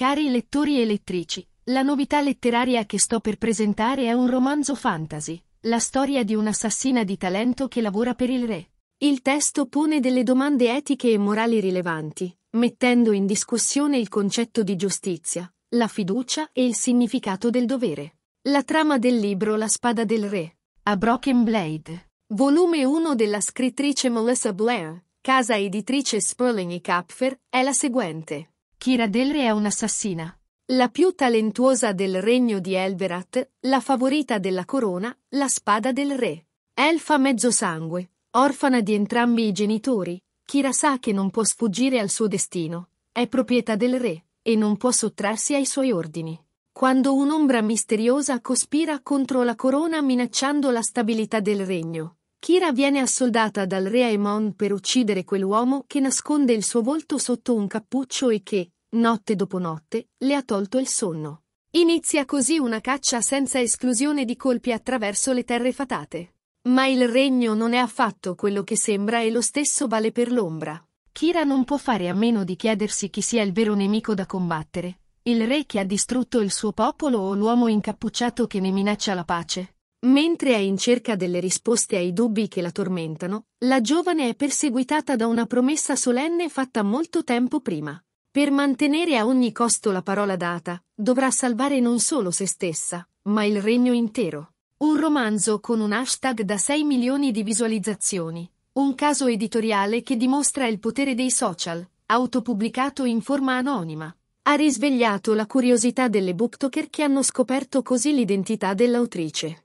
Cari lettori e lettrici, la novità letteraria che sto per presentare è un romanzo fantasy, la storia di un'assassina di talento che lavora per il re. Il testo pone delle domande etiche e morali rilevanti, mettendo in discussione il concetto di giustizia, la fiducia e il significato del dovere. La trama del libro La spada del re, a Broken Blade, volume 1 della scrittrice Melissa Blair, casa editrice Sperling e Kapfer, è la seguente. Kira Del Re è un'assassina. La più talentuosa del regno di Elverat, la favorita della corona, la spada del re. Elfa mezzosangue, orfana di entrambi i genitori, Kira sa che non può sfuggire al suo destino, è proprietà del re, e non può sottrarsi ai suoi ordini. Quando un'ombra misteriosa cospira contro la corona minacciando la stabilità del regno, Kira viene assoldata dal re Aemon per uccidere quell'uomo che nasconde il suo volto sotto un cappuccio e che, notte dopo notte, le ha tolto il sonno. Inizia così una caccia senza esclusione di colpi attraverso le terre fatate. Ma il regno non è affatto quello che sembra e lo stesso vale per l'ombra. Kira non può fare a meno di chiedersi chi sia il vero nemico da combattere, il re che ha distrutto il suo popolo o l'uomo incappucciato che ne minaccia la pace. Mentre è in cerca delle risposte ai dubbi che la tormentano, la giovane è perseguitata da una promessa solenne fatta molto tempo prima. Per mantenere a ogni costo la parola data, dovrà salvare non solo se stessa, ma il regno intero. Un romanzo con un hashtag da 6 milioni di visualizzazioni. Un caso editoriale che dimostra il potere dei social, autopubblicato in forma anonima. Ha risvegliato la curiosità delle booktoker che hanno scoperto così l'identità dell'autrice.